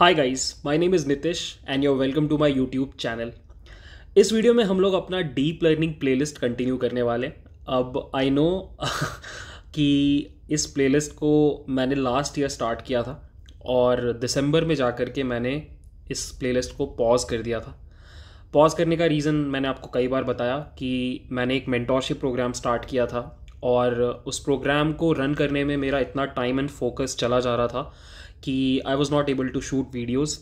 Hi guys my name is Nitish and you welcome to my YouTube channel इस video में हम लोग अपना डीप लर्निंग प्लेलिस्ट कंटिन्यू करने वाले अब आई नो कि इस प्लेलिस्ट को मैंने लास्ट ईयर स्टार्ट किया था और दिसंबर में जा कर के मैंने इस प्लेलिस्ट को पॉज कर दिया था पॉज करने का रीज़न मैंने आपको कई बार बताया कि मैंने एक मेंटोरशिप प्रोग्राम स्टार्ट किया था और उस प्रोग्राम को रन करने में, में मेरा इतना टाइम एंड फोकस चला जा रहा था कि I was not able to shoot videos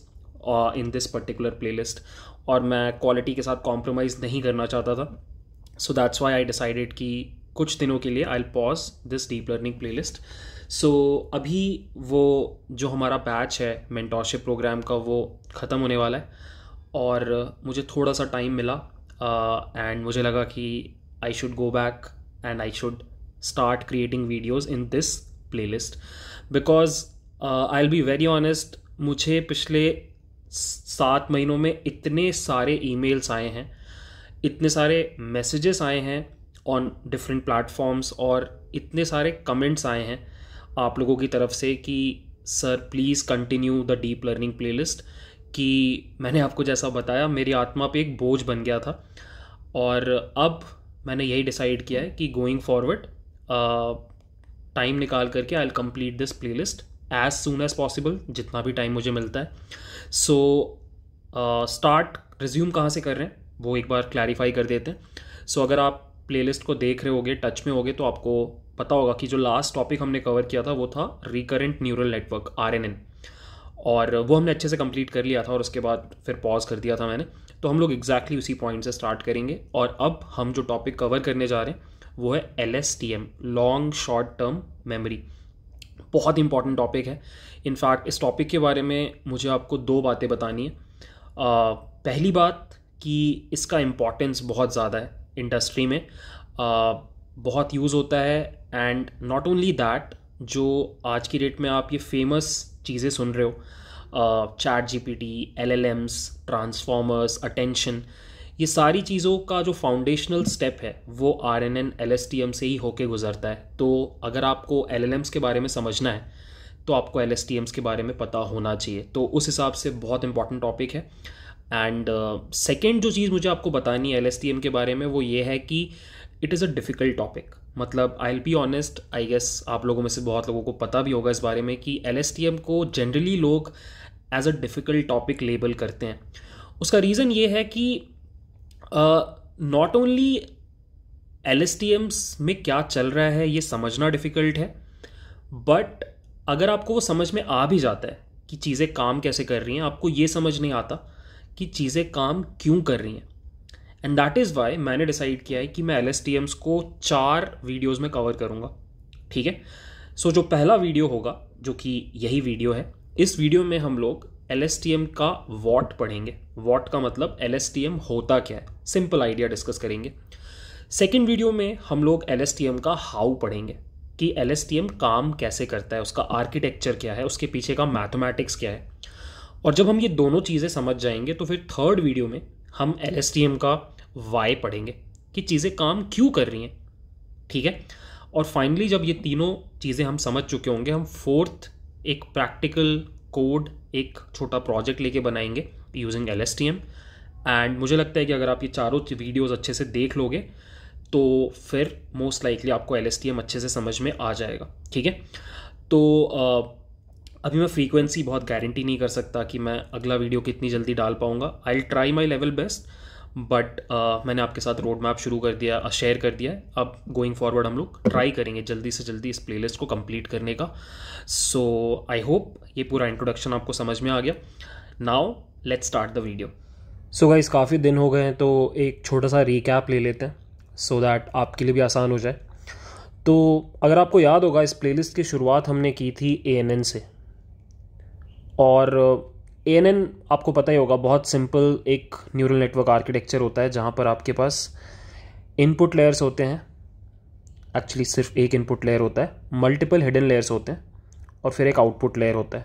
in this particular playlist और मैं क्वालिटी के साथ कॉम्प्रोमाइज़ नहीं करना चाहता था so that's why I decided कि कुछ दिनों के लिए I pause this deep learning playlist so अभी वो जो हमारा बैच है मेंटोरशिप प्रोग्राम का वो ख़त्म होने वाला है और मुझे थोड़ा सा टाइम मिला एंड uh, मुझे लगा कि I should go back and I should start creating videos in this playlist because I'll be very honest मुझे पिछले सात महीनों में इतने सारे ईमेल्स आए हैं इतने सारे मैसेजेस आए हैं ऑन डिफरेंट प्लेटफॉर्म्स और इतने सारे कमेंट्स आए हैं आप लोगों की तरफ से कि sir please continue the deep learning playlist कि मैंने आपको जैसा बताया मेरी आत्मा पे एक बोझ बन गया था और अब मैंने यही डिसाइड किया है कि गोइंग फॉरवर्ड टाइम निकाल करके I will complete this playlist as soon as possible जितना भी टाइम मुझे मिलता है सो स्टार्ट रिज्यूम कहाँ से कर रहे हैं वो एक बार क्लैरिफाई कर देते हैं सो so, अगर आप प्लेलिस्ट को देख रहे होगे टच में होगे तो आपको पता होगा कि जो लास्ट टॉपिक हमने कवर किया था वो था रिकरेंट न्यूरल नेटवर्क आर और वो हमने अच्छे से कंप्लीट कर लिया था और उसके बाद फिर पॉज कर दिया था मैंने तो हम लोग एग्जैक्टली exactly उसी पॉइंट से स्टार्ट करेंगे और अब हम जो टॉपिक कवर करने जा रहे हैं वो है L S T M long short term memory बहुत इंपॉर्टेंट टॉपिक है इनफैक्ट इस टॉपिक के बारे में मुझे आपको दो बातें बतानी है आ, पहली बात कि इसका इम्पॉर्टेंस बहुत ज़्यादा है इंडस्ट्री में आ, बहुत यूज़ होता है एंड नॉट ओनली दैट जो आज की डेट में आप ये फेमस चीज़ें सुन रहे हो chat G P T L L Ms transformers attention ये सारी चीज़ों का जो फाउंडेशनल स्टेप है वो R N N L S T M से ही होके गुजरता है तो अगर आपको एल एल एम्स के बारे में समझना है तो आपको एल एस टी एम्स के बारे में पता होना चाहिए तो उस हिसाब से बहुत इंपॉर्टेंट टॉपिक है एंड सेकेंड uh, जो चीज़ मुझे आपको बतानी है एल एस टी एम के बारे में वो ये है कि it is a difficult topic मतलब I'll be honest I guess आप लोगों में से बहुत लोगों को पता भी होगा इस बारे में कि एल एस टी एम को जनरली लोग as a difficult topic label करते हैं उसका रीज़न ये है कि नॉट ओनली एल में क्या चल रहा है ये समझना डिफ़िकल्ट है बट अगर आपको वो समझ में आ भी जाता है कि चीज़ें काम कैसे कर रही हैं आपको ये समझ नहीं आता कि चीज़ें काम क्यों कर रही हैं एंड दैट इज़ वाई मैंने डिसाइड किया है कि मैं एल को चार वीडियोज़ में कवर करूँगा ठीक है सो जो पहला वीडियो होगा जो कि यही वीडियो है इस वीडियो में हम लोग एल का वॉट पढ़ेंगे वॉट का मतलब एल होता क्या है सिंपल आइडिया डिस्कस करेंगे सेकेंड वीडियो में हम लोग एल का हाउ पढ़ेंगे कि एल काम कैसे करता है उसका आर्किटेक्चर क्या है उसके पीछे का मैथमेटिक्स क्या है और जब हम ये दोनों चीज़ें समझ जाएंगे तो फिर थर्ड वीडियो में हम एल का वाई पढ़ेंगे कि चीज़ें काम क्यों कर रही हैं ठीक है और फाइनली जब ये तीनों चीज़ें हम समझ चुके होंगे हम फोर्थ एक प्रैक्टिकल कोड एक छोटा प्रोजेक्ट लेके बनाएंगे यूजिंग एल एंड मुझे लगता है कि अगर आप ये चारों वीडियोज़ अच्छे से देख लोगे तो फिर मोस्ट लाइकली आपको एल अच्छे से समझ में आ जाएगा ठीक है तो अभी मैं फ्रीक्वेंसी बहुत गारंटी नहीं कर सकता कि मैं अगला वीडियो कितनी जल्दी डाल पाऊँगा I try my level best but मैंने आपके साथ रोड मैप शुरू कर दिया शेयर कर दिया है अब गोइंग फॉरवर्ड हम लोग ट्राई करेंगे जल्दी से जल्दी इस प्लेलिस्ट को कंप्लीट करने का सो आई होप ये पूरा इंट्रोडक्शन आपको समझ में आ गया now let's start the video so so guys काफ़ी दिन हो गए हैं तो एक छोटा सा रिकैप ले लेते हैं सो so दैट आपके लिए भी आसान हो जाए तो अगर आपको याद होगा इस प्लेलिस्ट की शुरुआत हमने की थी ए से और ए आपको पता ही होगा बहुत सिंपल एक न्यूरल नेटवर्क आर्किटेक्चर होता है जहाँ पर आपके पास इनपुट लेयर्स होते हैं एक्चुअली सिर्फ एक इनपुट लेयर होता है मल्टीपल हिडन लेयर्स होते हैं और फिर एक आउटपुट लेयर होता है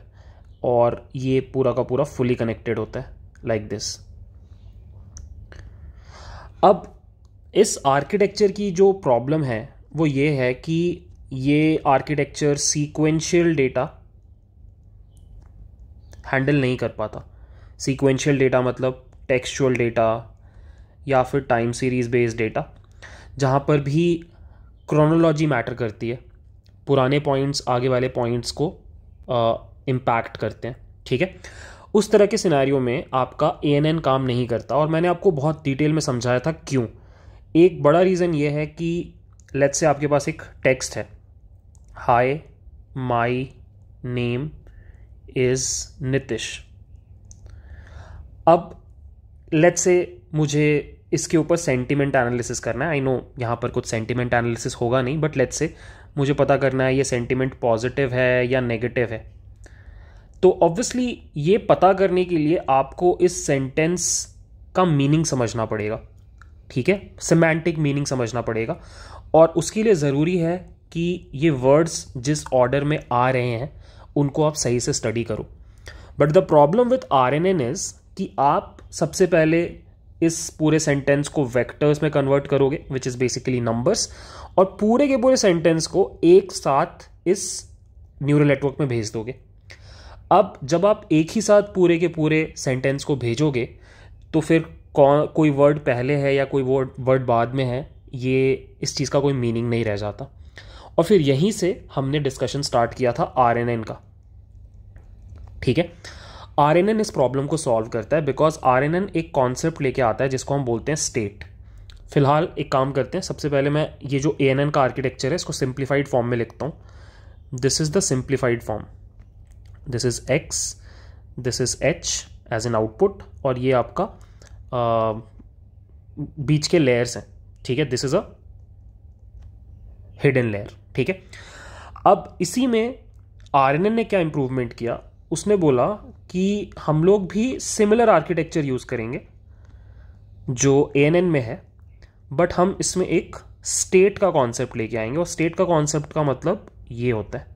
और ये पूरा का पूरा फुली कनेक्टेड होता है लाइक like दिस अब इस आर्किटेक्चर की जो प्रॉब्लम है वो ये है कि ये आर्किटेक्चर सीक्वेंशियल डेटा हैंडल नहीं कर पाता सीक्वेंशियल डेटा मतलब टेक्सचुअल डेटा या फिर टाइम सीरीज़ बेस्ड डेटा जहाँ पर भी क्रोनोलॉजी मैटर करती है पुराने पॉइंट्स आगे वाले पॉइंट्स को इम्पैक्ट uh, करते हैं ठीक है उस तरह के सिनेरियो में आपका ए काम नहीं करता और मैंने आपको बहुत डिटेल में समझाया था क्यों एक बड़ा रीज़न ये है कि लेट्स से आपके पास एक टेक्स्ट है hi my name is Nitish अब लेट्स से मुझे इसके ऊपर सेंटिमेंट एनालिसिस करना है आई नो यहाँ पर कुछ सेंटिमेंट एनालिसिस होगा नहीं बट लेट्स से मुझे पता करना है ये सेंटिमेंट पॉजिटिव है या नेगेटिव है तो ऑब्वियसली ये पता करने के लिए आपको इस सेंटेंस का मीनिंग समझना पड़ेगा ठीक है सिमेंटिक मीनिंग समझना पड़ेगा और उसके लिए ज़रूरी है कि ये वर्ड्स जिस ऑर्डर में आ रहे हैं उनको आप सही से स्टडी करो but the problem with R N N is कि आप सबसे पहले इस पूरे सेंटेंस को वेक्टर्स में कन्वर्ट करोगे विच इज़ बेसिकली नंबर्स और पूरे के पूरे सेंटेंस को एक साथ इस न्यूरल नेटवर्क में भेज दोगे अब जब आप एक ही साथ पूरे के पूरे सेंटेंस को भेजोगे तो फिर कौन कोई वर्ड पहले है या कोई वर्ड वर्ड बाद में है ये इस चीज़ का कोई मीनिंग नहीं रह जाता और फिर यहीं से हमने डिस्कशन स्टार्ट किया था आर का ठीक है आर इस प्रॉब्लम को सॉल्व करता है बिकॉज आर एक कॉन्सेप्ट लेके आता है जिसको हम बोलते हैं स्टेट फिलहाल एक काम करते हैं सबसे पहले मैं ये जो ए का आर्किटेक्चर है इसको सिंप्लीफाइड फॉर्म में लिखता हूँ this is the simplified form this is X this is H as an output और ये आपका आ, बीच के लेयर्स हैं ठीक है this is a hidden layer ठीक है अब इसी में आरएनएन ने क्या इम्प्रूवमेंट किया उसने बोला कि हम लोग भी सिमिलर आर्किटेक्चर यूज़ करेंगे जो एएनएन में है बट हम इसमें एक स्टेट का कॉन्सेप्ट लेके आएंगे और स्टेट का कॉन्सेप्ट का मतलब ये होता है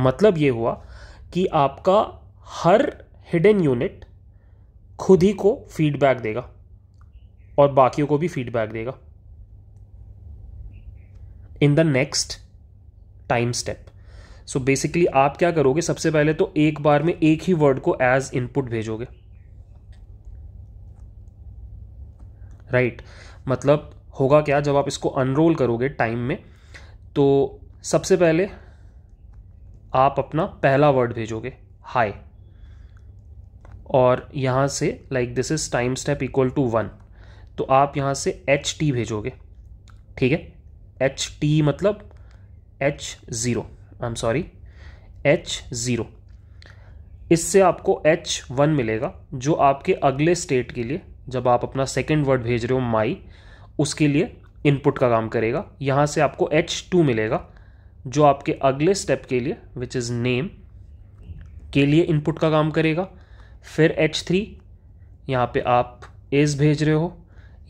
मतलब ये हुआ कि आपका हर हिडन यूनिट खुद ही को फीडबैक देगा और बाकियों को भी फीडबैक देगा in the next time step so basically आप क्या करोगे सबसे पहले तो एक बार में एक ही वर्ड को एज इनपुट भेजोगे राइट right. मतलब होगा क्या जब आप इसको अनरोल करोगे टाइम में तो सबसे पहले आप अपना पहला वर्ड भेजोगे हाई और यहाँ से like this is time step equal to one तो आप यहाँ से एच टी भेजोगे ठीक है एच टी मतलब H zero I am sorry H zero इससे आपको एच वन मिलेगा जो आपके अगले स्टेट के लिए जब आप अपना सेकेंड वर्ड भेज रहे हो माई उसके लिए इनपुट का काम करेगा यहाँ से आपको एच टू मिलेगा जो आपके अगले स्टेप के लिए विच इज़ नेम के लिए इनपुट का काम करेगा फिर एच थ्री यहाँ पर आप एज भेज रहे हो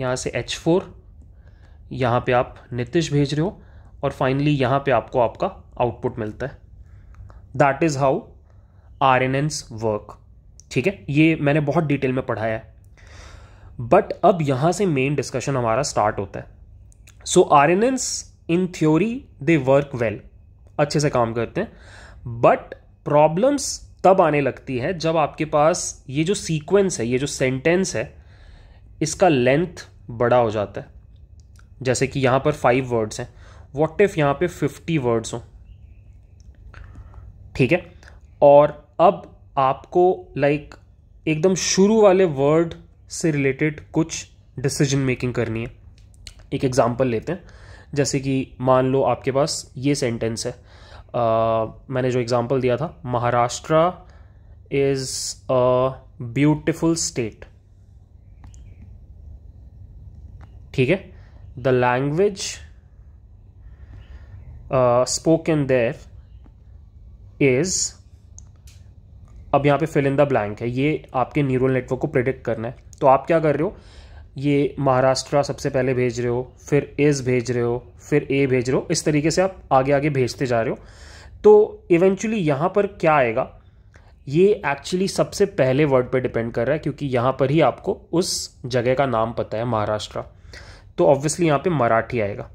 यहाँ से एच फोर यहाँ पर आप नितिश भेज रहे हो और फाइनली यहाँ पे आपको आपका आउटपुट मिलता है that is how R N Ns work ठीक है ये मैंने बहुत डिटेल में पढ़ाया है बट अब यहाँ से मेन डिस्कशन हमारा स्टार्ट होता है so R N Ns in theory they work well अच्छे से काम करते हैं बट प्रॉब्लम्स तब आने लगती है जब आपके पास ये जो सीक्वेंस है ये जो सेंटेंस है इसका लेंथ बड़ा हो जाता है जैसे कि यहां पर फाइव वर्ड्स हैं वॉट इफ यहां पे फिफ्टी वर्ड्स हों ठीक है और अब आपको लाइक एकदम शुरू वाले वर्ड से रिलेटेड कुछ डिसीजन मेकिंग करनी है एक एग्जांपल लेते हैं जैसे कि मान लो आपके पास ये सेंटेंस है आ, मैंने जो एग्ज़ाम्पल दिया था Maharashtra is a beautiful state ठीक है the language spoken there is अब यहाँ पे फिल इन द ब्लैंक है ये आपके न्यूरल नेटवर्क को प्रिडिक्ट करना है तो आप क्या कर रहे हो ये महाराष्ट्र सबसे पहले भेज रहे हो फिर एस भेज रहे हो फिर ए भेज रहे हो इस तरीके से आप आगे आगे भेजते जा रहे हो तो इवेंचुअली यहाँ पर क्या आएगा ये एक्चुअली सबसे पहले वर्ड पे डिपेंड कर रहा है क्योंकि यहाँ पर ही आपको उस जगह का नाम पता है महाराष्ट्र तो ऑब्वियसली यहाँ पे मराठी आएगा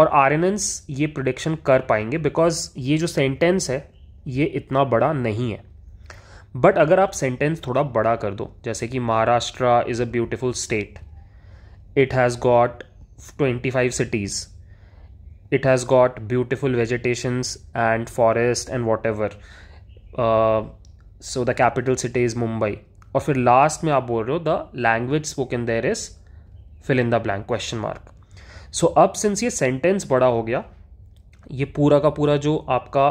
और आर ये प्रोडिक्शन कर पाएंगे बिकॉज ये जो सेंटेंस है ये इतना बड़ा नहीं है बट अगर आप सेंटेंस थोड़ा बड़ा कर दो जैसे कि Maharashtra is a beautiful state it has got twenty five cities it has got beautiful vegetations and forest and whatever so the capital city is Mumbai और फिर लास्ट में आप बोल रहे हो the language spoken there is fill in the blank question mark so अब since ये sentence बड़ा हो गया ये पूरा का पूरा जो आपका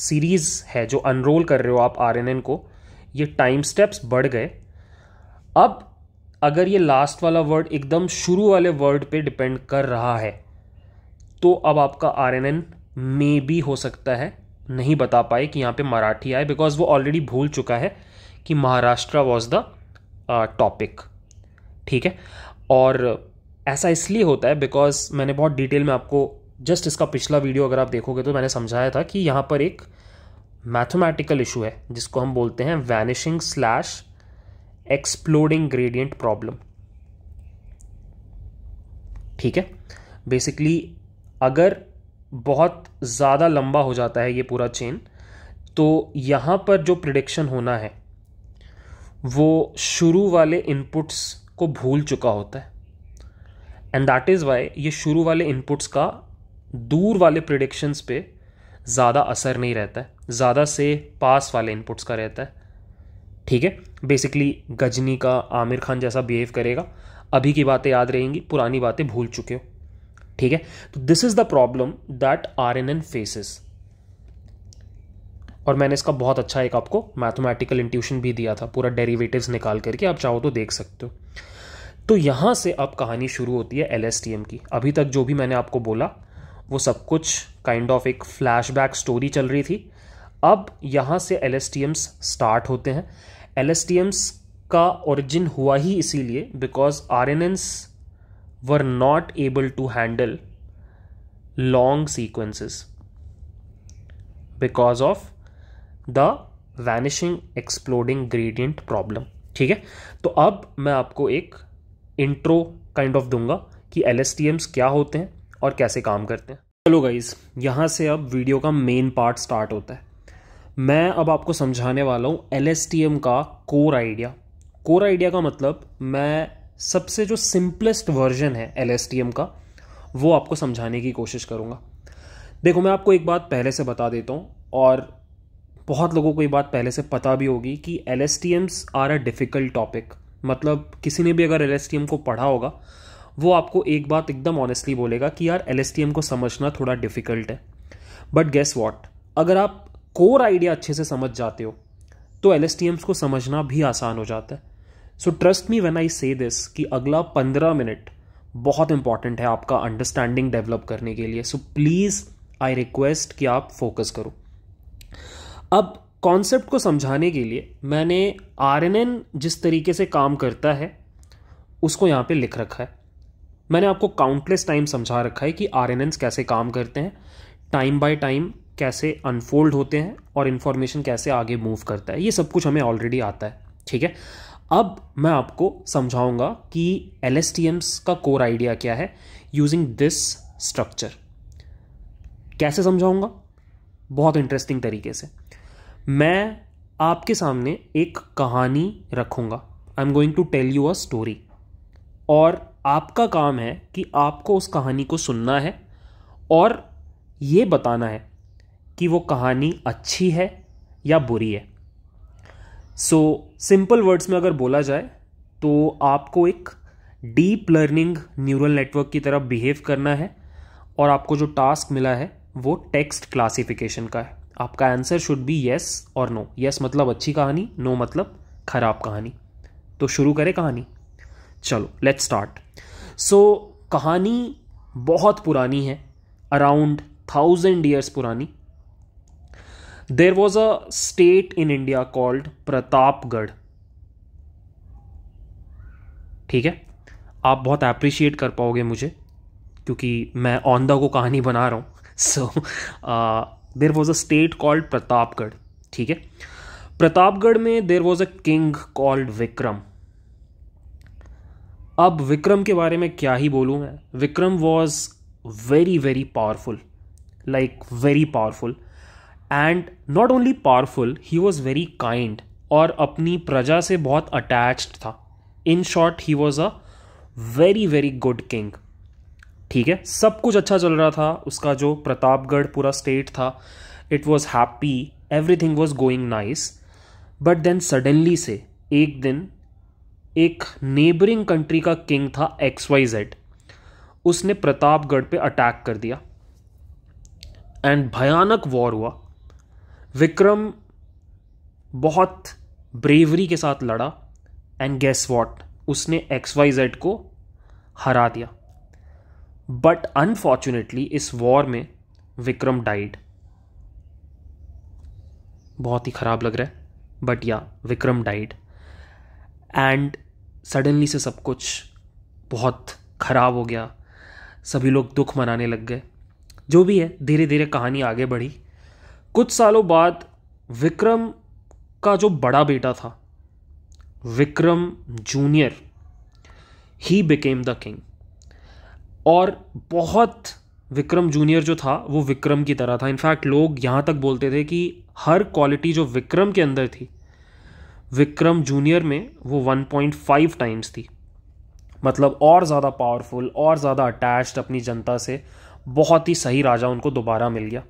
सीरीज़ है जो अनरोल कर रहे हो आप आर को ये टाइम स्टेप्स बढ़ गए अब अगर ये लास्ट वाला वर्ड एकदम शुरू वाले वर्ड पे डिपेंड कर रहा है तो अब आपका आर एन एन मे भी हो सकता है नहीं बता पाए कि यहाँ पे मराठी आए बिकॉज वो ऑलरेडी भूल चुका है कि महाराष्ट्र वॉज द टॉपिक ठीक है और ऐसा इसलिए होता है बिकॉज मैंने बहुत डिटेल में आपको जस्ट इसका पिछला वीडियो अगर आप देखोगे तो मैंने समझाया था कि यहाँ पर एक मैथमेटिकल इशू है जिसको हम बोलते हैं vanishing slash exploding gradient problem ठीक है बेसिकली अगर बहुत ज़्यादा लंबा हो जाता है ये पूरा चेन तो यहाँ पर जो प्रिडिक्शन होना है वो शुरू वाले इनपुट्स को भूल चुका होता है एंड दैट इज़ वाई ये शुरू वाले इनपुट्स का दूर वाले प्रिडिक्शंस पे ज़्यादा असर नहीं रहता है ज़्यादा से पास वाले इनपुट्स का रहता है ठीक है बेसिकली गजनी का आमिर खान जैसा बिहेव करेगा अभी की बातें याद रहेंगी पुरानी बातें भूल चुके हो ठीक है तो this is the problem that R N N faces और मैंने इसका बहुत अच्छा एक आपको मैथमेटिकल इंट्यूशन भी दिया था पूरा डेरिवेटिव्स निकाल करके आप चाहो तो देख सकते हो तो यहां से अब कहानी शुरू होती है एल की अभी तक जो भी मैंने आपको बोला वो सब कुछ काइंड ऑफ एक फ्लैशबैक स्टोरी चल रही थी अब यहाँ से एल स्टार्ट होते हैं एल का ओरिजिन हुआ ही इसीलिए because R N Ns were not able to handle long sequences because of the vanishing exploding gradient problem ठीक है तो अब मैं आपको एक इंट्रो काइंड ऑफ दूंगा कि एल क्या होते हैं और कैसे काम करते हैं चलो गाइज यहाँ से अब वीडियो का मेन पार्ट स्टार्ट होता है मैं अब आपको समझाने वाला हूँ एल का कोर आइडिया कोर आइडिया का मतलब मैं सबसे जो सिंपलेस्ट वर्जन है एल का वो आपको समझाने की कोशिश करूँगा देखो मैं आपको एक बात पहले से बता देता हूँ और बहुत लोगों को ये बात पहले से पता भी होगी कि L are a difficult topic मतलब किसी ने भी अगर एल को पढ़ा होगा वो आपको एक बात एकदम ऑनेस्टली बोलेगा कि यार एल को समझना थोड़ा डिफिकल्ट है बट गेस वॉट अगर आप कोर आइडिया अच्छे से समझ जाते हो तो एल को समझना भी आसान हो जाता है so trust me when I से दिस कि अगला पंद्रह मिनट बहुत इंपॉर्टेंट है आपका अंडरस्टैंडिंग डेवलप करने के लिए सो प्लीज़ आई रिक्वेस्ट कि आप फोकस करो अब कॉन्सेप्ट को समझाने के लिए मैंने आर जिस तरीके से काम करता है उसको यहाँ पे लिख रखा है मैंने आपको काउंटलेस टाइम समझा रखा है कि आर कैसे काम करते हैं टाइम बाय टाइम कैसे अनफोल्ड होते हैं और इन्फॉर्मेशन कैसे आगे मूव करता है ये सब कुछ हमें ऑलरेडी आता है ठीक है अब मैं आपको समझाऊंगा कि एल का कोर आइडिया क्या है यूजिंग दिस स्ट्रक्चर कैसे समझाऊंगा बहुत इंटरेस्टिंग तरीके से मैं आपके सामने एक कहानी रखूंगा I am going to tell you a story और आपका काम है कि आपको उस कहानी को सुनना है और ये बताना है कि वो कहानी अच्छी है या बुरी है सो सिंपल वर्ड्स में अगर बोला जाए तो आपको एक डीप लर्निंग न्यूरल नेटवर्क की तरफ बिहेव करना है और आपको जो टास्क मिला है वो टेक्स्ट क्लासिफिकेशन का है आपका आंसर शुड बी येस और नो येस मतलब अच्छी कहानी नो मतलब खराब कहानी तो शुरू करें कहानी चलो लेट्स स्टार्ट सो so, कहानी बहुत पुरानी है अराउंड थाउजेंड ईयर्स पुरानी there was a state in India called Pratapgarh ठीक है आप बहुत अप्रिशिएट कर पाओगे मुझे क्योंकि मैं ऑन द गो कहानी बना रहा हूँ so there was a state called Pratapgarh ठीक है प्रतापगढ़ में there was a king called Vikram अब विक्रम के बारे में क्या ही बोलूँ मैं Vikram was very very powerful like very powerful and not only powerful he was very kind और अपनी प्रजा से बहुत अटैच्ड था in short he was a very very good king ठीक है सब कुछ अच्छा चल रहा था उसका जो प्रतापगढ़ पूरा स्टेट था it was happy everything was going nice but then suddenly से एक दिन एक नेबरिंग कंट्री का किंग था एक्स वाई जेड उसने प्रतापगढ़ पे अटैक कर दिया एंड भयानक वॉर हुआ विक्रम बहुत ब्रेवरी के साथ लड़ा एंड गेस वॉट उसने एक्स वाई जेड को हरा दिया बट अनफॉर्चुनेटली इस वॉर में विक्रम डाइड बहुत ही ख़राब लग रहा है बट या विक्रम डाइड एंड सडनली से सब कुछ बहुत ख़राब हो गया सभी लोग दुख मनाने लग गए जो भी है धीरे धीरे कहानी आगे बढ़ी कुछ सालों बाद विक्रम का जो बड़ा बेटा था Vikram junior he became the king और बहुत विक्रम जूनियर जो था वो विक्रम की तरह था इनफैक्ट लोग यहाँ तक बोलते थे कि हर क्वालिटी जो विक्रम के अंदर थी विक्रम जूनियर में वो 1.5 टाइम्स थी मतलब और ज़्यादा पावरफुल और ज़्यादा अटैच्ड अपनी जनता से बहुत ही सही राजा उनको दोबारा मिल गया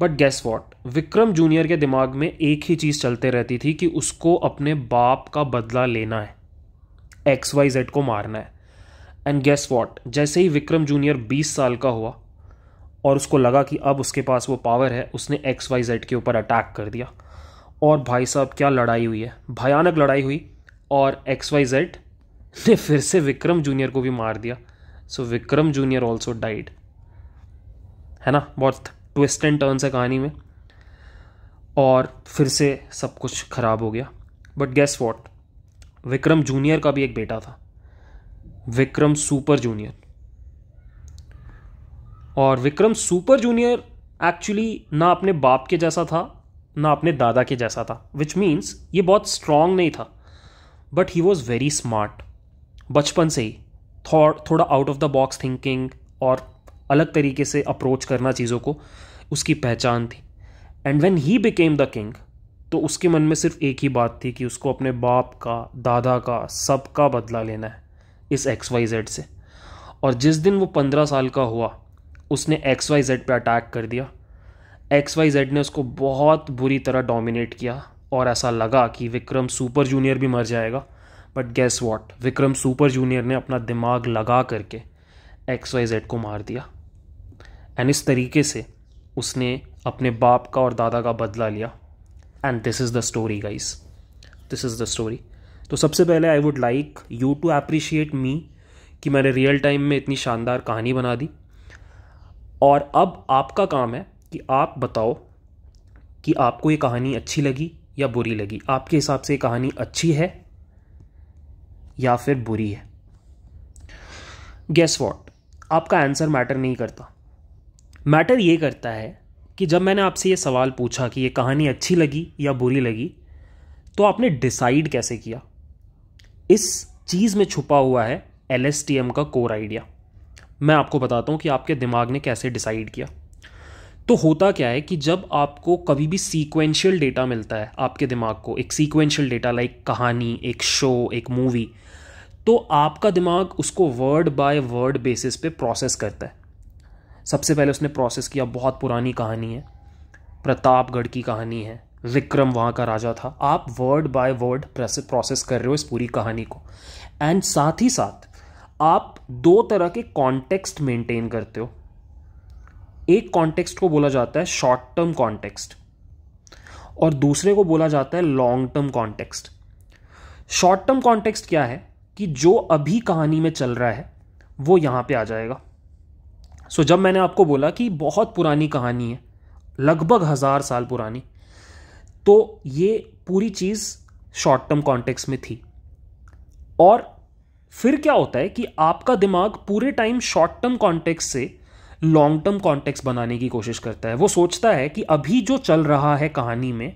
but guess what Vikram junior के दिमाग में एक ही चीज़ चलते रहती थी कि उसको अपने बाप का बदला लेना है एक्स वाई जेड को मारना है एंड गेस वॉट जैसे ही विक्रम जूनियर 20 साल का हुआ और उसको लगा कि अब उसके पास वो पावर है उसने एक्स वाई जेड के ऊपर अटैक कर दिया और भाई साहब क्या लड़ाई हुई है भयानक लड़ाई हुई और एक्स वाई जेड ने फिर से विक्रम जूनियर को भी मार दिया so so, Vikram junior also died है ना बहुत ट्विस्ट एंड टर्न्स है कहानी में और फिर से सब कुछ ख़राब हो गया but guess what Vikram junior का भी एक बेटा था विक्रम सुपर जूनियर और विक्रम सुपर जूनियर एक्चुअली ना अपने बाप के जैसा था ना अपने दादा के जैसा था विच मीन्स ये बहुत स्ट्रांग नहीं था but he was very smart बचपन से ही थो, थोड़ा out of the box thinking और अलग तरीके से अप्रोच करना चीज़ों को उसकी पहचान थी and when he became the king तो उसके मन में सिर्फ एक ही बात थी कि उसको अपने बाप का दादा का सबका बदला लेना है इस एक्स वाई जेड से और जिस दिन वो पंद्रह साल का हुआ उसने एक्स वाई जेड पर अटैक कर दिया एक्स वाई जेड ने उसको बहुत बुरी तरह डोमिनेट किया और ऐसा लगा कि विक्रम सुपर जूनियर भी मर जाएगा but guess what Vikram super junior ने अपना दिमाग लगा करके एक्स वाई जेड को मार दिया एंड इस तरीके से उसने अपने बाप का और दादा का बदला लिया and this is the story guys this is the story तो सबसे पहले I would like you to appreciate me कि मैंने रियल टाइम में इतनी शानदार कहानी बना दी और अब आपका काम है कि आप बताओ कि आपको ये कहानी अच्छी लगी या बुरी लगी आपके हिसाब से ये कहानी अच्छी है या फिर बुरी है गेस वॉट आपका आंसर मैटर नहीं करता मैटर ये करता है कि जब मैंने आपसे ये सवाल पूछा कि ये कहानी अच्छी लगी या बुरी लगी तो आपने डिसाइड कैसे किया इस चीज़ में छुपा हुआ है एल का कोर आइडिया मैं आपको बताता हूँ कि आपके दिमाग ने कैसे डिसाइड किया तो होता क्या है कि जब आपको कभी भी सीक्वेंशियल डेटा मिलता है आपके दिमाग को एक सीक्वेंशियल डेटा लाइक कहानी एक शो एक मूवी तो आपका दिमाग उसको वर्ड बाय वर्ड बेसिस पे प्रोसेस करता है सबसे पहले उसने प्रोसेस किया बहुत पुरानी कहानी है प्रतापगढ़ की कहानी है विक्रम वहाँ का राजा था आप वर्ड बाय वर्ड प्रोसेस कर रहे हो इस पूरी कहानी को एंड साथ ही साथ आप दो तरह के कॉन्टेक्स्ट मेंटेन करते हो एक कॉन्टेक्स्ट को बोला जाता है शॉर्ट टर्म कॉन्टेक्स्ट और दूसरे को बोला जाता है long term context short term context क्या है कि जो अभी कहानी में चल रहा है वो यहाँ पे आ जाएगा सो so, जब मैंने आपको बोला कि बहुत पुरानी कहानी है लगभग हज़ार साल पुरानी तो ये पूरी चीज़ शॉर्ट टर्म कॉन्टेक्स्ट में थी और फिर क्या होता है कि आपका दिमाग पूरे टाइम शॉर्ट टर्म कॉन्टेक्स्ट से लॉन्ग टर्म कॉन्टेक्स बनाने की कोशिश करता है वो सोचता है कि अभी जो चल रहा है कहानी में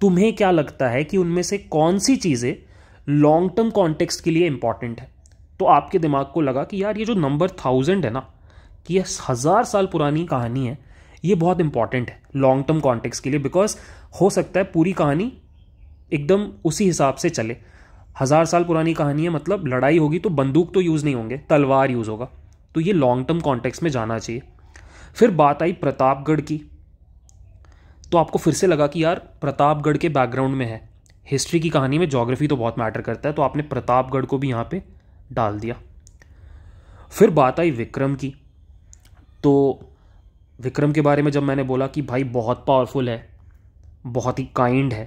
तुम्हें क्या लगता है कि उनमें से कौन सी चीज़ें लॉन्ग टर्म कॉन्टेक्स्ट के लिए इंपॉर्टेंट है तो आपके दिमाग को लगा कि यार ये जो नंबर थाउजेंड है ना कि ये हज़ार साल पुरानी कहानी है ये बहुत इंपॉर्टेंट है लॉन्ग टर्म कॉन्टेक्स्ट के लिए बिकॉज हो सकता है पूरी कहानी एकदम उसी हिसाब से चले हज़ार साल पुरानी कहानी है मतलब लड़ाई होगी तो बंदूक तो यूज़ नहीं होंगे तलवार यूज़ होगा तो ये लॉन्ग टर्म कॉन्टेक्स में जाना चाहिए फिर बात आई प्रतापगढ़ की तो आपको फिर से लगा कि यार प्रतापगढ़ के बैकग्राउंड में है हिस्ट्री की कहानी में जोग्राफी तो बहुत मैटर करता है तो आपने प्रतापगढ़ को भी यहाँ पे डाल दिया फिर बात आई विक्रम की तो विक्रम के बारे में जब मैंने बोला कि भाई बहुत पावरफुल है बहुत ही काइंड है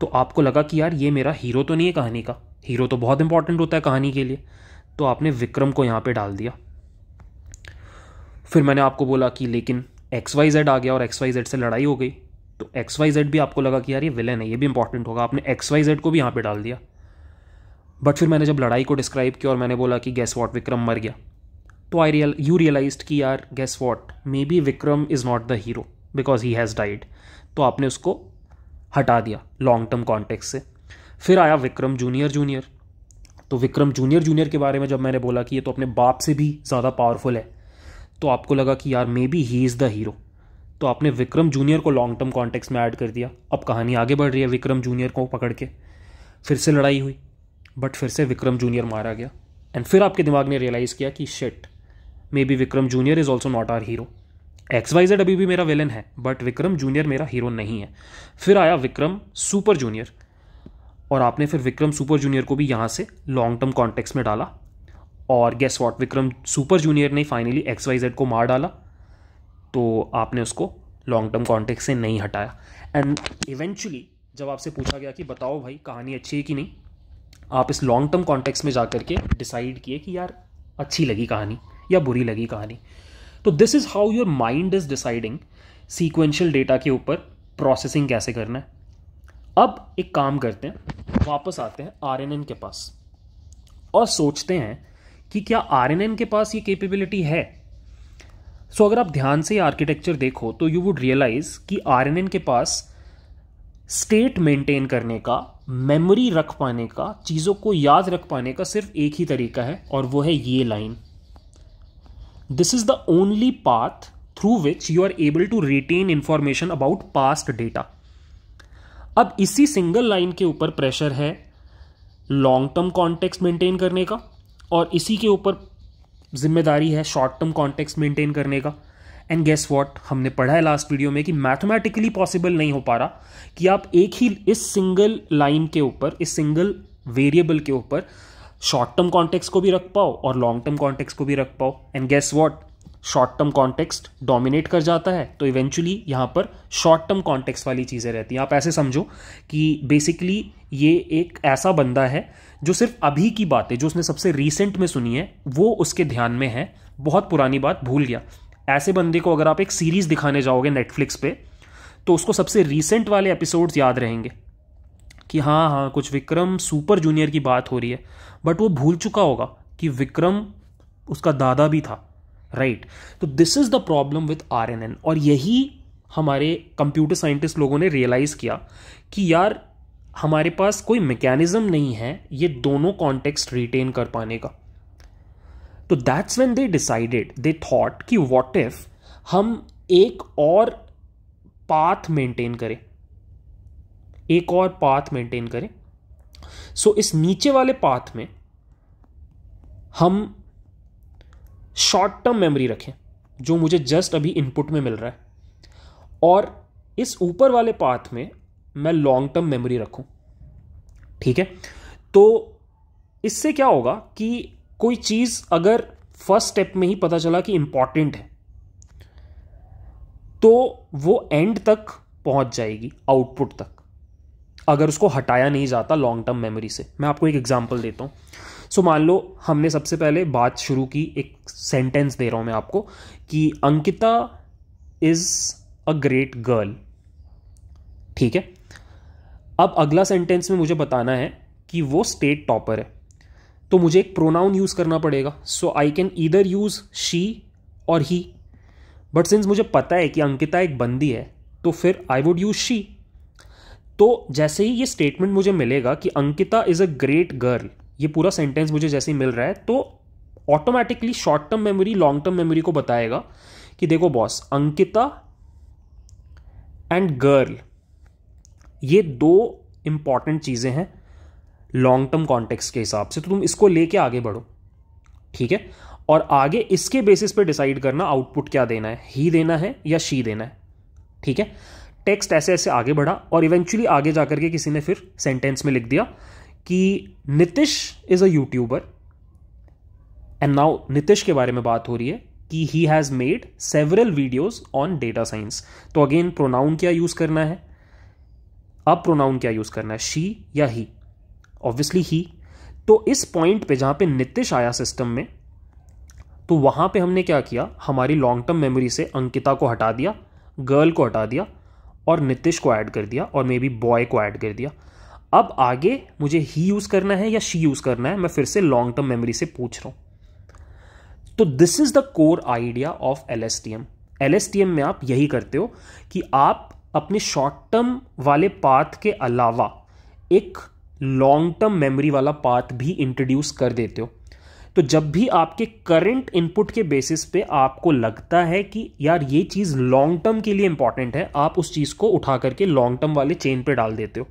तो आपको लगा कि यार ये मेरा हीरो तो नहीं है कहानी का हीरो तो बहुत इंपॉर्टेंट होता है कहानी के लिए तो आपने विक्रम को यहाँ पे डाल दिया फिर मैंने आपको बोला कि लेकिन एक्स वाई जेड आ गया और एक्स वाई जेड से लड़ाई हो गई तो एक्स वाई जेड भी आपको लगा कि यार ये विलेन है ये भी इंपॉर्टेंट होगा आपने एक्स वाई जेड को भी यहाँ पे डाल दिया बट फिर मैंने जब लड़ाई को डिस्क्राइब किया और मैंने बोला कि गैस वॉट विक्रम मर गया तो आई रियल यू रियलाइज कि यार guess what maybe Vikram is not the hero because he has died तो आपने उसको हटा दिया लॉन्ग टर्म कॉन्टेक्स से फिर आया विक्रम जूनियर जूनियर तो विक्रम जूनियर जूनियर के बारे में जब मैंने बोला कि ये तो अपने बाप से भी ज़्यादा पावरफुल है तो आपको लगा कि यार maybe he is the hero तो आपने विक्रम जूनियर को लॉन्ग टर्म कॉन्टेक्स्ट में ऐड कर दिया अब कहानी आगे बढ़ रही है विक्रम जूनियर को पकड़ के फिर से लड़ाई हुई बट फिर से विक्रम जूनियर मारा गया एंड फिर आपके दिमाग ने रियलाइज़ किया कि शेट maybe Vikram junior is also not our hero X Y Z अभी भी मेरा विलन है बट विक्रम जूनियर मेरा हीरो नहीं है फिर आया विक्रम सुपर जूनियर और आपने फिर विक्रम सुपर जूनियर को भी यहाँ से लॉन्ग टर्म कॉन्टेक्स में डाला और guess what Vikram super junior ने फाइनली एक्स वाई जेड को मार डाला तो आपने उसको लॉन्ग टर्म कॉन्टेक्स से नहीं हटाया एंड इवेंचुअली जब आपसे पूछा गया कि बताओ भाई कहानी अच्छी है कि नहीं आप इस लॉन्ग टर्म कॉन्टेक्स में जा के डिसाइड किए कि यार अच्छी लगी कहानी या बुरी लगी कहानी तो this is how your mind is deciding sequential data के ऊपर प्रोसेसिंग कैसे करना है अब एक काम करते हैं वापस आते हैं आर के पास और सोचते हैं कि क्या आर के पास ये कैपेबिलिटी है सो so, अगर आप ध्यान से आर्किटेक्चर देखो तो यू वुड रियलाइज़ कि आर के पास स्टेट मेंटेन करने का मेमोरी रख पाने का चीज़ों को याद रख पाने का सिर्फ एक ही तरीका है और वो है ये line this is the only path through which you are able to retain information about past data अब इसी सिंगल लाइन के ऊपर प्रेशर है लॉन्ग टर्म कॉन्टेक्स्ट मेंटेन करने का और इसी के ऊपर जिम्मेदारी है शॉर्ट टर्म कॉन्टेक्स्ट मेंटेन करने का एंड गेस वॉट हमने पढ़ा है लास्ट वीडियो में कि मैथमेटिकली पॉसिबल नहीं हो पा रहा कि आप एक ही इस सिंगल लाइन के ऊपर इस सिंगल वेरिएबल के ऊपर शॉर्ट टर्म कॉन्टेक्स को भी रख पाओ और लॉन्ग टर्म कॉन्टेक्स को भी रख पाओ and guess what short term context dominate कर जाता है तो इवेंचुअली यहाँ पर शॉर्ट टर्म कॉन्टेक्स्ट वाली चीज़ें रहती हैं आप ऐसे समझो कि बेसिकली ये एक ऐसा बंदा है जो सिर्फ अभी की बातें जो उसने सबसे रिसेंट में सुनी है वो उसके ध्यान में है बहुत पुरानी बात भूल गया ऐसे बंदे को अगर आप एक सीरीज़ दिखाने जाओगे नेटफ्लिक्स पे तो उसको सबसे रिसेंट वाले एपिसोड्स याद रहेंगे कि हाँ हाँ कुछ विक्रम सुपर जूनियर की बात हो रही है बट वो भूल चुका होगा कि विक्रम उसका दादा भी था राइट तो this is the problem with R N N और यही हमारे कंप्यूटर साइंटिस्ट लोगों ने रियलाइज किया कि यार हमारे पास कोई मैकेनिज्म नहीं है ये दोनों कॉन्टेक्स्ट रिटेन कर पाने का तो that's when they decided they thought कि व्हाट इफ हम एक और पाथ मेंटेन करें एक और पाथ मेंटेन करें सो so, इस नीचे वाले पाथ में हम शॉर्ट टर्म मेमोरी रखें जो मुझे जस्ट अभी इनपुट में मिल रहा है और इस ऊपर वाले पाथ में मैं लॉन्ग टर्म मेमोरी रखूं ठीक है तो इससे क्या होगा कि कोई चीज़ अगर फर्स्ट स्टेप में ही पता चला कि इम्पॉर्टेंट है तो वो एंड तक पहुंच जाएगी आउटपुट तक अगर उसको हटाया नहीं जाता लॉन्ग टर्म मेमोरी से मैं आपको एक एग्जांपल देता हूँ सो मान लो हमने सबसे पहले बात शुरू की एक सेंटेंस दे रहा हूँ मैं आपको कि Ankita is a great girl ठीक है अब अगला सेंटेंस में मुझे बताना है कि वो स्टेट टॉपर है तो मुझे एक प्रोनाउन यूज़ करना पड़ेगा so I can either use she और ही बट सिंस मुझे पता है कि अंकिता एक बंदी है तो फिर आई वुड यूज शी तो जैसे ही ये स्टेटमेंट मुझे मिलेगा कि Ankita is a great girl ये पूरा सेंटेंस मुझे जैसे ही मिल रहा है तो automatically short term memory long term memory को बताएगा कि देखो बॉस अंकिता एंड गर्ल ये दो इंपॉर्टेंट चीज़ें हैं लॉन्ग टर्म कॉन्टेक्स के हिसाब से तो तुम इसको लेके आगे बढ़ो ठीक है और आगे इसके बेसिस पे डिसाइड करना आउटपुट क्या देना है ही देना है या शी देना है ठीक है टेक्स्ट ऐसे ऐसे आगे बढ़ा और इवेंचुअली आगे जाकर के किसी ने फिर सेंटेंस में लिख दिया कि Nitish is a YouTuber and now Nitish के बारे में बात हो रही है कि he has made several videos on data science तो अगेन प्रोनाउन क्या यूज़ करना है अब प्रोनाउन क्या यूज़ करना है शी या ही ऑब्वियसली ही तो इस पॉइंट पे जहाँ पे नितिश आया सिस्टम में तो वहाँ पे हमने क्या किया हमारी लॉन्ग टर्म मेमोरी से अंकिता को हटा दिया गर्ल को हटा दिया और नितिश को ऐड कर दिया और मे बी बॉय को ऐड कर दिया अब आगे मुझे ही यूज़ करना है या शी यूज़ करना है मैं फिर से लॉन्ग टर्म मेमोरी से पूछ रहा हूँ तो this is the core idea of L S T M L S T M में आप यही करते हो कि आप अपने शॉर्ट टर्म वाले पाथ के अलावा एक लॉन्ग टर्म मेमोरी वाला पाथ भी इंट्रोड्यूस कर देते हो तो जब भी आपके करंट इनपुट के बेसिस पे आपको लगता है कि यार ये चीज़ लॉन्ग टर्म के लिए इंपॉर्टेंट है आप उस चीज़ को उठा करके लॉन्ग टर्म वाले चेन पे डाल देते हो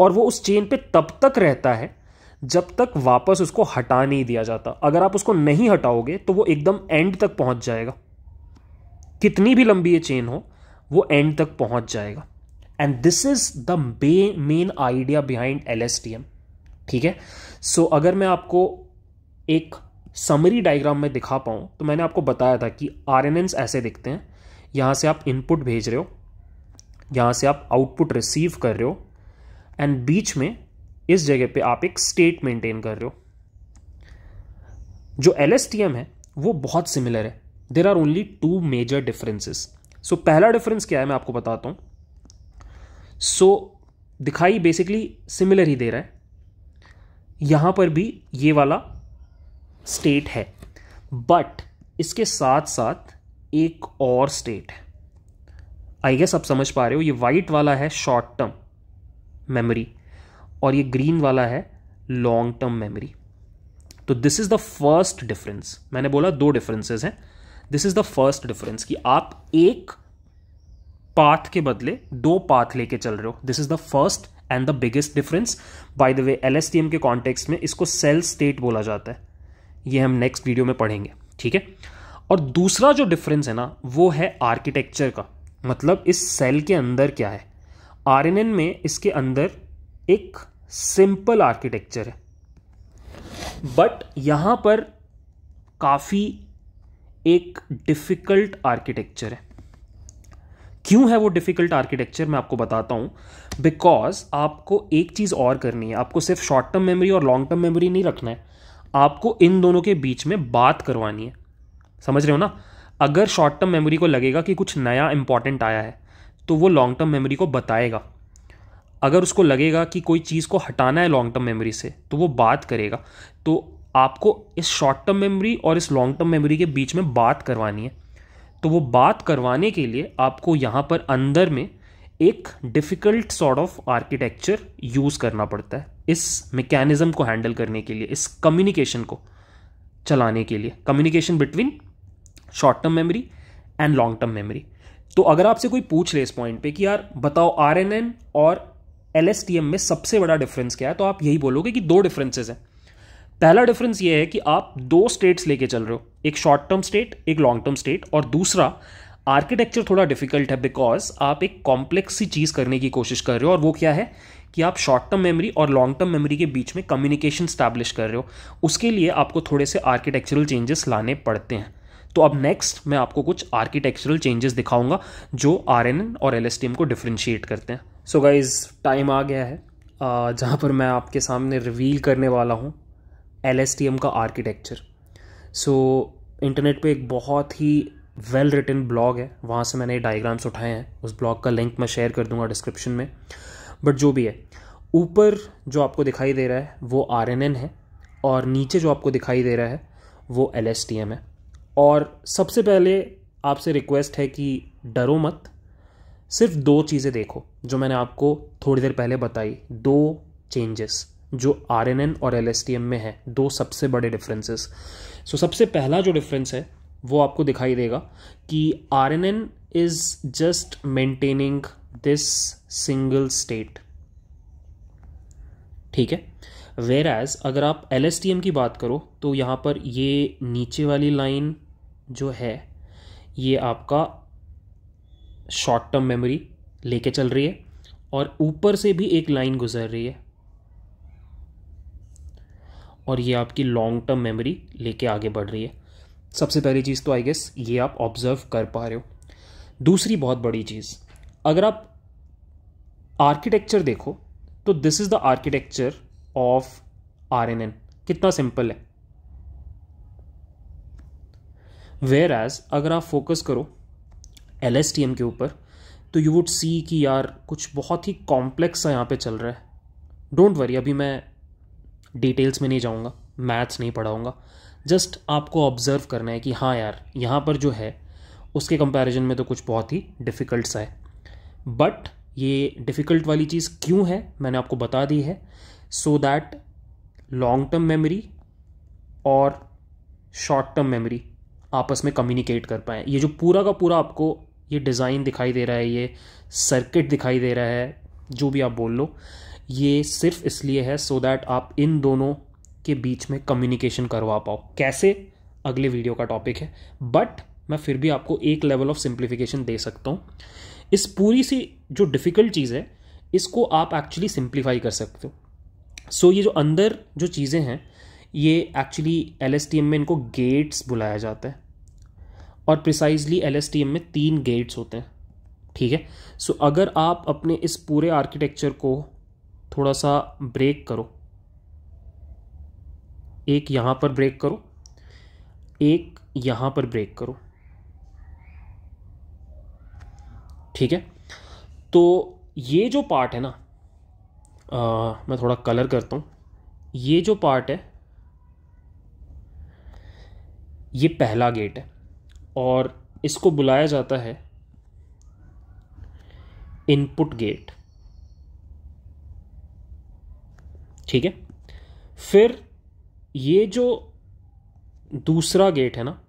और वो उस चेन पे तब तक रहता है जब तक वापस उसको हटा नहीं दिया जाता अगर आप उसको नहीं हटाओगे तो वो एकदम एंड तक पहुंच जाएगा कितनी भी लंबी ये चेन हो वो एंड तक पहुंच जाएगा and this is the main idea behind L ठीक है सो so, अगर मैं आपको एक समरी डायग्राम में दिखा पाऊँ तो मैंने आपको बताया था कि आर ऐसे दिखते हैं यहाँ से आप इनपुट भेज रहे हो यहाँ से आप आउटपुट रिसीव कर रहे हो एंड बीच में इस जगह पे आप एक स्टेट मेंटेन कर रहे हो जो एल है वो बहुत सिमिलर है there are only two major differences so पहला डिफरेंस क्या है मैं आपको बताता हूं सो so, दिखाई बेसिकली सिमिलर ही दे रहा है यहां पर भी ये वाला स्टेट है बट इसके साथ साथ एक और स्टेट है आई गेस आप समझ पा रहे हो ये वाइट वाला है शॉर्ट टर्म मेमोरी और ये ग्रीन वाला है लॉन्ग टर्म मेमोरी तो this is the first difference मैंने बोला दो डिफरेंसेस हैं this is the first difference कि आप एक पाथ के बदले दो पाथ लेके चल रहे हो this is the first and the biggest difference by the way L के कॉन्टेक्स्ट में इसको सेल स्टेट बोला जाता है ये हम नेक्स्ट वीडियो में पढ़ेंगे ठीक है और दूसरा जो डिफरेंस है ना वो है आर्किटेक्चर का मतलब इस सेल के अंदर क्या है आर में इसके अंदर एक सिंपल आर्किटेक्चर है बट यहाँ पर काफ़ी एक डिफ़िकल्ट आर्किटेक्चर है क्यों है वो डिफ़िकल्ट आर्किटेक्चर मैं आपको बताता हूँ बिकॉज आपको एक चीज़ और करनी है आपको सिर्फ शॉर्ट टर्म मेमोरी और लॉन्ग टर्म मेमोरी नहीं रखना है आपको इन दोनों के बीच में बात करवानी है समझ रहे हो ना अगर शॉर्ट टर्म मेमोरी को लगेगा कि कुछ नया इंपॉर्टेंट आया है तो वो लॉन्ग टर्म मेमोरी को बताएगा अगर उसको लगेगा कि कोई चीज़ को हटाना है लॉन्ग टर्म मेमोरी से तो वो बात करेगा तो आपको इस शॉर्ट टर्म मेमोरी और इस लॉन्ग टर्म मेमोरी के बीच में बात करवानी है तो वो बात करवाने के लिए आपको यहाँ पर अंदर में एक difficult sort of architecture use करना पड़ता है इस मेकेनिज़्म को हैंडल करने के लिए इस कम्युनिकेशन को चलाने के लिए communication between short term memory and long term memory तो अगर आपसे कोई पूछ ले इस पॉइंट पे कि यार बताओ आर और एल में सबसे बड़ा डिफरेंस क्या है तो आप यही बोलोगे कि दो डिफरेंसेज हैं पहला डिफरेंस ये है कि आप दो स्टेट्स लेके चल रहे हो एक शॉर्ट टर्म स्टेट एक लॉन्ग टर्म स्टेट और दूसरा आर्किटेक्चर थोड़ा डिफिकल्ट है बिकॉज आप एक कॉम्प्लेक्स सी चीज़ करने की कोशिश कर रहे हो और वो क्या है कि आप शॉर्ट टर्म मेमोरी और लॉन्ग टर्म मेमोरी के बीच में कम्युनिकेशन स्टैब्लिश कर रहे हो उसके लिए आपको थोड़े से आर्किटेक्चरल चेंजेस लाने पड़ते हैं तो अब नेक्स्ट मैं आपको कुछ आर्किटेक्चरल चेंजेस दिखाऊंगा जो आर और एल को डिफ्रेंशिएट करते हैं सो गाइज टाइम आ गया है जहाँ पर मैं आपके सामने रिवील करने वाला हूँ एल का आर्किटेक्चर सो इंटरनेट पे एक बहुत ही वेल रिटन ब्लॉग है वहाँ से मैंने डायग्राम्स उठाए हैं उस ब्लॉग का लिंक मैं शेयर कर दूंगा डिस्क्रिप्शन में बट जो भी है ऊपर जो आपको दिखाई दे रहा है वो आर है और नीचे जो आपको दिखाई दे रहा है वो एल है और सबसे पहले आपसे रिक्वेस्ट है कि डरो मत सिर्फ दो चीज़ें देखो जो मैंने आपको थोड़ी देर पहले बताई दो चेंजेस जो आर और एल में है दो सबसे बड़े डिफरेंसेस सो सबसे पहला जो डिफरेंस है वो आपको दिखाई देगा कि R N N is just maintaining this single state ठीक है वेर एज अगर आप एल की बात करो तो यहाँ पर ये नीचे वाली लाइन जो है ये आपका शॉर्ट टर्म मेमोरी लेके चल रही है और ऊपर से भी एक लाइन गुजर रही है और ये आपकी लॉन्ग टर्म मेमोरी लेके आगे बढ़ रही है सबसे पहली चीज़ तो आई गेस ये आप ऑब्जर्व कर पा रहे हो दूसरी बहुत बड़ी चीज़ अगर आप आर्किटेक्चर देखो तो this is the architecture of R कितना सिंपल है वेयर एज अगर आप फोकस करो एल के ऊपर तो यू वुड सी कि यार कुछ बहुत ही कॉम्प्लेक्स सा यहाँ पे चल रहा है डोंट वरी अभी मैं डिटेल्स में नहीं जाऊँगा मैथ्स नहीं पढ़ाऊँगा जस्ट आपको ऑब्जर्व करना है कि हाँ यार यहाँ पर जो है उसके कंपैरिजन में तो कुछ बहुत ही डिफ़िकल्ट सा है बट ये डिफ़िकल्ट वाली चीज़ क्यों है मैंने आपको बता दी है so that long term memory और शॉर्ट टर्म मेमोरी आपस में कम्युनिकेट कर पाएँ ये जो पूरा का पूरा आपको ये डिज़ाइन दिखाई दे रहा है ये सर्किट दिखाई दे रहा है जो भी आप बोल लो ये सिर्फ इसलिए है सो so दैट आप इन दोनों के बीच में कम्युनिकेशन करवा पाओ कैसे अगले वीडियो का टॉपिक है बट मैं फिर भी आपको एक लेवल ऑफ सिंप्लीफिकेशन दे सकता हूँ इस पूरी सी जो डिफ़िकल्ट चीज़ है इसको आप एक्चुअली सिंप्लीफाई कर सकते हो सो so, ये जो अंदर जो चीज़ें हैं ये एक्चुअली एल में इनको गेट्स बुलाया जाता है और प्रिसाइजली एल में तीन गेट्स होते हैं ठीक है सो so, अगर आप अपने इस पूरे आर्किटेक्चर को थोड़ा सा ब्रेक करो एक यहाँ पर ब्रेक करो एक यहाँ पर ब्रेक करो ठीक है तो ये जो पार्ट है ना आ, मैं थोड़ा कलर करता हूँ ये जो पार्ट है ये पहला गेट है और इसको बुलाया जाता है इनपुट गेट ठीक है फिर ये जो दूसरा गेट है ना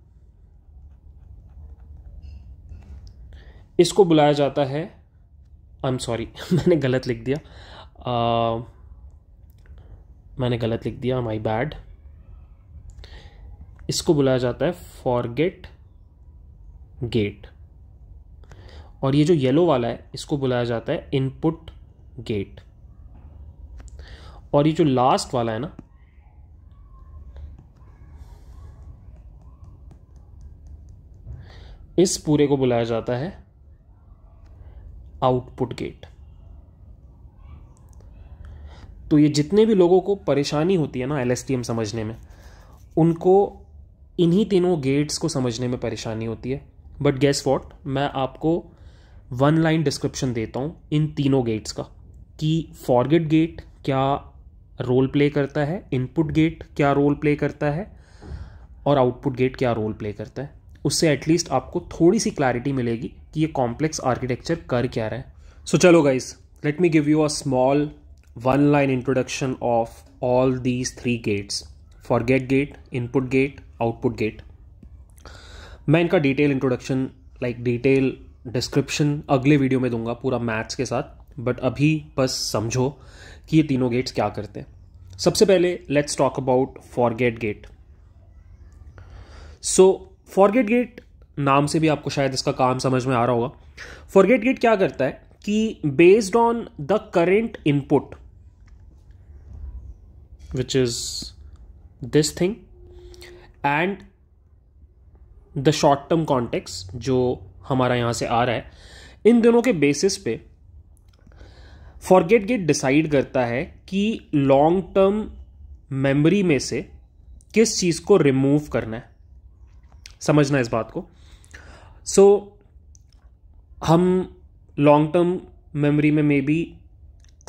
इसको बुलाया जाता है आई एम सॉरी मैंने गलत लिख दिया आ, मैंने गलत लिख दिया माई बैड इसको बुलाया जाता है फॉरगेट गेट और ये जो येलो वाला है इसको बुलाया जाता है इनपुट गेट और ये जो लास्ट वाला है ना इस पूरे को बुलाया जाता है आउटपुट गेट तो ये जितने भी लोगों को परेशानी होती है ना एल समझने में उनको इन्हीं तीनों गेट्स को समझने में परेशानी होती है बट गेस वॉट मैं आपको वन लाइन डिस्क्रिप्शन देता हूँ इन तीनों गेट्स का कि फॉरगेट गेट क्या रोल प्ले करता है इनपुट गेट क्या रोल प्ले करता है और आउटपुट गेट क्या रोल प्ले करता है उससे एटलीस्ट आपको थोड़ी सी क्लैरिटी मिलेगी कि ये कॉम्प्लेक्स आर्किटेक्चर कर क्या रहा है सो so, चलो guys let me give you a small one line introduction of all these three gates forget gate input gate output gate मैं इनका detail introduction like detail description अगले video में दूंगा पूरा मैथ्स के साथ but अभी बस समझो कि ये तीनों गेट्स क्या करते हैं सबसे पहले let's talk about forget gate so forget gate नाम से भी आपको शायद इसका काम समझ में आ रहा होगा फॉरगेट गेट क्या करता है कि based on the current input which is this thing and the short term context जो हमारा यहाँ से आ रहा है इन दोनों के बेसिस पे फॉरगेट गेट डिसाइड करता है कि लॉन्ग टर्म मेमोरी में से किस चीज़ को रिमूव करना है समझना इस बात को सो so, हम लॉन्ग टर्म मेमोरी में मे बी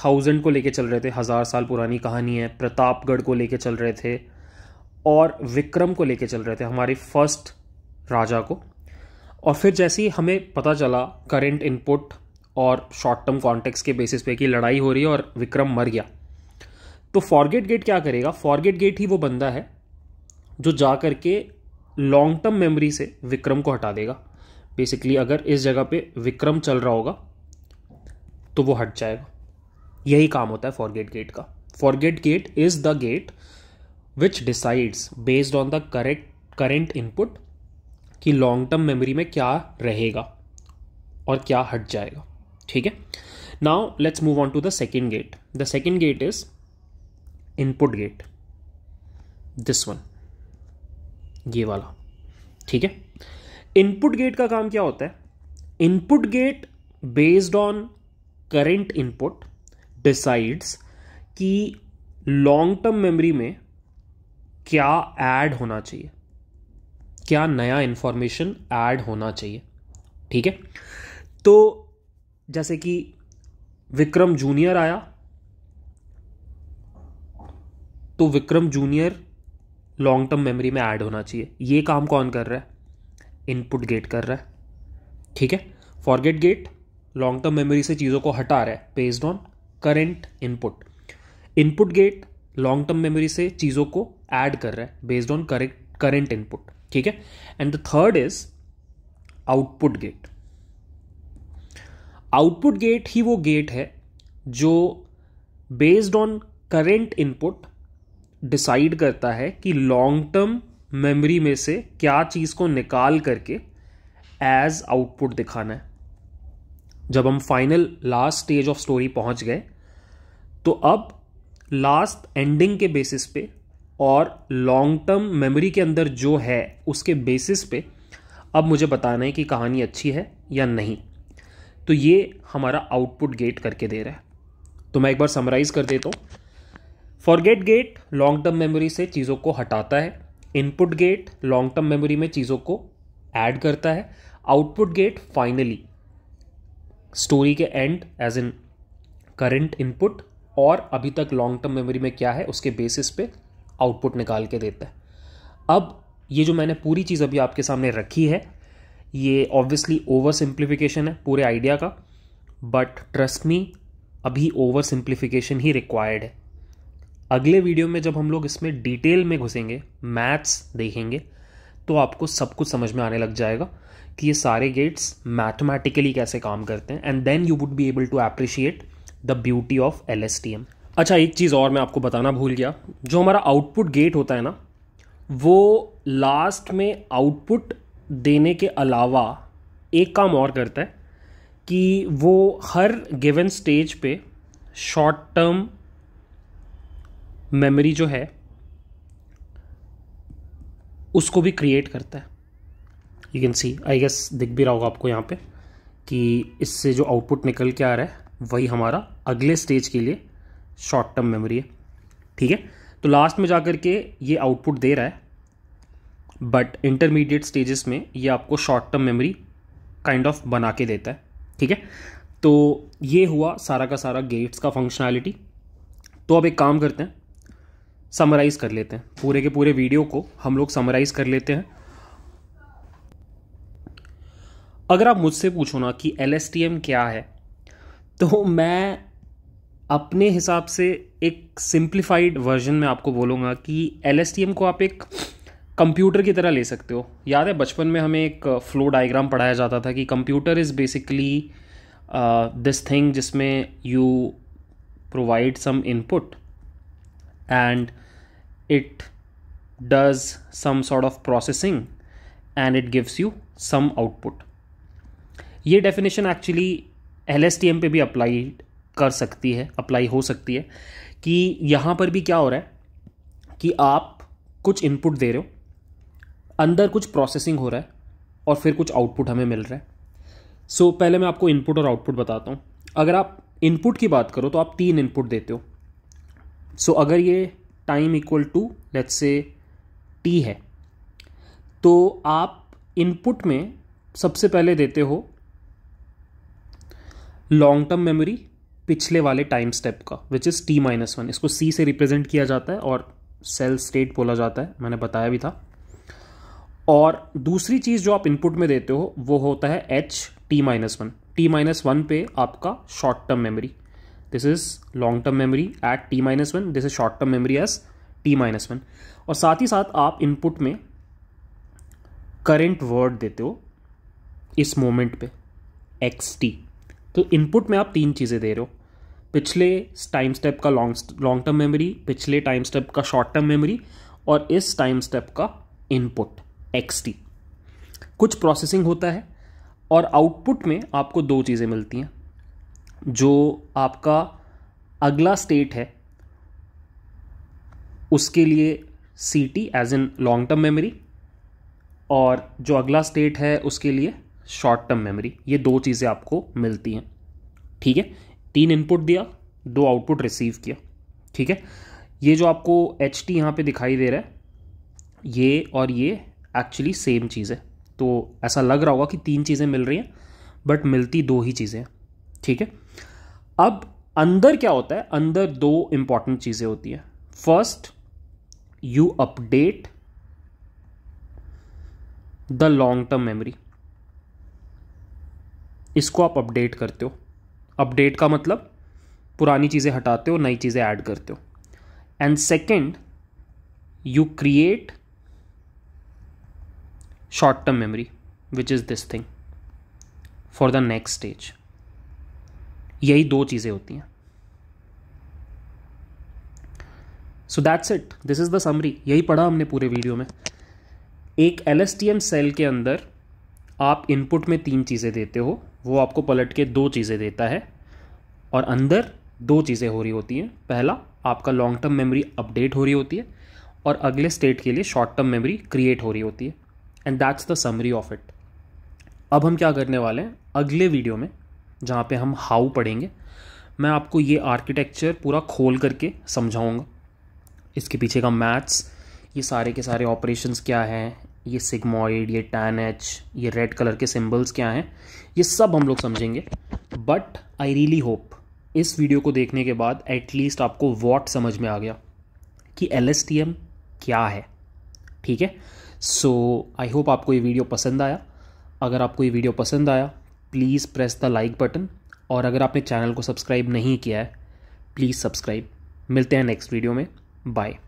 थाउजेंड को लेके चल रहे थे हज़ार साल पुरानी कहानी है प्रतापगढ़ को लेके चल रहे थे और विक्रम को लेके चल रहे थे हमारी फर्स्ट राजा को और फिर जैसे ही हमें पता चला करंट इनपुट और शॉर्ट टर्म कॉन्टेक्स के बेसिस पे कि लड़ाई हो रही है और विक्रम मर गया तो फॉरगेट गेट क्या करेगा फॉरगेट गेट ही वो बंदा है जो जा करके लॉन्ग टर्म मेमोरी से विक्रम को हटा देगा बेसिकली अगर इस जगह पे विक्रम चल रहा होगा तो वो हट जाएगा यही काम होता है फॉरगेट गेट का forget gate is the gate which decides based on the correct current input कि लॉन्ग टर्म मेमोरी में क्या रहेगा और क्या हट जाएगा ठीक है now let's move on to the second gate the second gate is input gate this one ये वाला ठीक है इनपुट गेट का काम क्या होता है input gate based on current input decides कि लॉन्ग टर्म मेमोरी में क्या ऐड होना चाहिए क्या नया इन्फॉर्मेशन ऐड होना चाहिए ठीक है तो जैसे कि विक्रम जूनियर आया तो Vikram junior long term memory में ऐड होना चाहिए ये काम कौन कर रहा है इनपुट गेट कर रहा है ठीक है forget gate long term memory से चीज़ों को हटा रहा है based on current input input gate long term memory से चीज़ों को ऐड कर रहा है based on correct current input ठीक है and the third is output gate output gate ही वो गेट है जो based on current input decide करता है कि लॉन्ग टर्म मेमोरी में से क्या चीज़ को निकाल करके एज आउटपुट दिखाना है जब हम final last stage of story पहुंच गए तो अब लास्ट एंडिंग के बेसिस पे और लॉन्ग टर्म मेमोरी के अंदर जो है उसके बेसिस पे अब मुझे बताना है कि कहानी अच्छी है या नहीं तो ये हमारा आउटपुट गेट करके दे रहा है तो मैं एक बार समराइज़ कर देता हूँ forget gate long term memory से चीज़ों को हटाता है input gate long term memory में चीज़ों को ऐड करता है आउटपुट गेट फाइनली स्टोरी के end as in current input और अभी तक लॉन्ग टर्म मेमोरी में क्या है उसके बेसिस पे आउटपुट निकाल के देता है अब ये जो मैंने पूरी चीज़ अभी आपके सामने रखी है ये ऑब्वियसली ओवर सिंप्लीफिकेशन है पूरे आइडिया का बट ट्रस्ट मी अभी ओवर सिंप्लीफिकेशन ही रिक्वायर्ड है अगले वीडियो में जब हम लोग इसमें डिटेल में घुसेंगे मैथ्स देखेंगे तो आपको सब कुछ समझ में आने लग जाएगा कि ये सारे गेट्स मैथमेटिकली कैसे काम करते हैं and then you would be able to appreciate the beauty of L S T M अच्छा एक चीज़ और मैं आपको बताना भूल गया जो हमारा आउटपुट गेट होता है ना वो लास्ट में आउटपुट देने के अलावा एक काम और करता है कि वो हर गिवन स्टेज पे शॉर्ट टर्म मेमोरी जो है उसको भी क्रिएट करता है you can see I guess दिख भी रहा होगा आपको यहाँ पे कि इससे जो आउटपुट निकल के आ रहा है वही हमारा अगले स्टेज के लिए शॉर्ट टर्म मेमोरी है ठीक है तो लास्ट में जा कर के ये आउटपुट दे रहा है बट इंटरमीडिएट स्टेजेस में ये आपको short term memory kind of बना के देता है ठीक है तो ये हुआ सारा का सारा गेट्स का फंक्शनैलिटी तो अब एक काम करते हैं समराइज़ कर लेते हैं पूरे के पूरे वीडियो को हम लोग समराइज़ कर लेते हैं अगर आप मुझसे पूछो ना कि एल क्या है तो मैं अपने हिसाब से एक सिंप्लीफाइड वर्जन में आपको बोलूँगा कि एल को आप एक कंप्यूटर की तरह ले सकते हो याद है बचपन में हमें एक फ्लो डायग्राम पढ़ाया जाता था कि computer is basically this thing जिसमें you provide some input and it does some sort of processing and it gives you some output ये definition actually L S T M पे भी अप्लाइड कर सकती है अप्लाई हो सकती है कि यहाँ पर भी क्या हो रहा है कि आप कुछ इनपुट दे रहे हो अंदर कुछ प्रोसेसिंग हो रहा है और फिर कुछ आउटपुट हमें मिल रहा है सो so, पहले मैं आपको इनपुट और आउटपुट बताता हूँ अगर आप इनपुट की बात करो तो आप तीन इनपुट देते हो सो so, अगर ये time equal to let's say T है तो आप इनपुट में सबसे पहले देते हो लॉन्ग टर्म मेमोरी पिछले वाले टाइम स्टेप का which is T minus one इसको सी से रिप्रेजेंट किया जाता है और सेल स्टेट बोला जाता है मैंने बताया भी था और दूसरी चीज़ जो आप इनपुट में देते हो वो होता है H T minus one T minus one पे आपका short term memory this is long term memory at T minus one this is short term memory as T minus one और साथ ही साथ आप इनपुट में करेंट वर्ड देते हो इस मोमेंट पे एक्स टी तो इनपुट में आप तीन चीज़ें दे रहे हो पिछले टाइम स्टेप का लॉन्ग लॉन्ग टर्म मेमोरी पिछले टाइम स्टेप का शॉर्ट टर्म मेमोरी और इस टाइम स्टेप का इनपुट एक्स कुछ प्रोसेसिंग होता है और आउटपुट में आपको दो चीज़ें मिलती हैं जो आपका अगला स्टेट है उसके लिए C T as in long term memory और जो अगला स्टेट है उसके लिए शॉर्ट टर्म मेमोरी ये दो चीज़ें आपको मिलती हैं ठीक है तीन इनपुट दिया दो आउटपुट रिसीव किया ठीक है ये जो आपको एच टी यहाँ पर दिखाई दे रहा है ये और ये एक्चुअली सेम चीज़ है तो ऐसा लग रहा होगा कि तीन चीज़ें मिल रही हैं बट मिलती दो ही चीज़ें हैं ठीक है अब अंदर क्या होता है अंदर दो इंपॉर्टेंट चीज़ें होती हैं first you update the long term memory इसको आप अपडेट करते हो अपडेट का मतलब पुरानी चीज़ें हटाते हो नई चीज़ें ऐड करते हो and second you create short term memory which is this thing for the next stage यही दो चीज़ें होती हैं so that's it this is the summary यही पढ़ा हमने पूरे वीडियो में एक एल सेल के अंदर आप इनपुट में तीन चीज़ें देते हो वो आपको पलट के दो चीज़ें देता है और अंदर दो चीज़ें हो रही होती हैं पहला आपका लॉन्ग टर्म मेमोरी अपडेट हो रही होती है और अगले स्टेट के लिए शॉर्ट टर्म मेमोरी क्रिएट हो रही होती है and that's the summary of it अब हम क्या करने वाले हैं अगले वीडियो में जहाँ पे हम हाउ पढ़ेंगे मैं आपको ये आर्किटेक्चर पूरा खोल करके समझाऊँगा इसके पीछे का मैथ्स ये सारे के सारे ऑपरेशंस क्या हैं ये सिग्मोइड ये टैन एच ये रेड कलर के सिम्बल्स क्या हैं ये सब हम लोग समझेंगे बट आई रियली होप इस वीडियो को देखने के बाद एटलीस्ट आपको वॉट समझ में आ गया कि एल क्या है ठीक है सो आई होप आपको ये वीडियो पसंद आया अगर आपको ये वीडियो पसंद आया please press the like button और अगर आपने चैनल को सब्सक्राइब नहीं किया है प्लीज़ सब्सक्राइब मिलते हैं नेक्स्ट वीडियो में बाय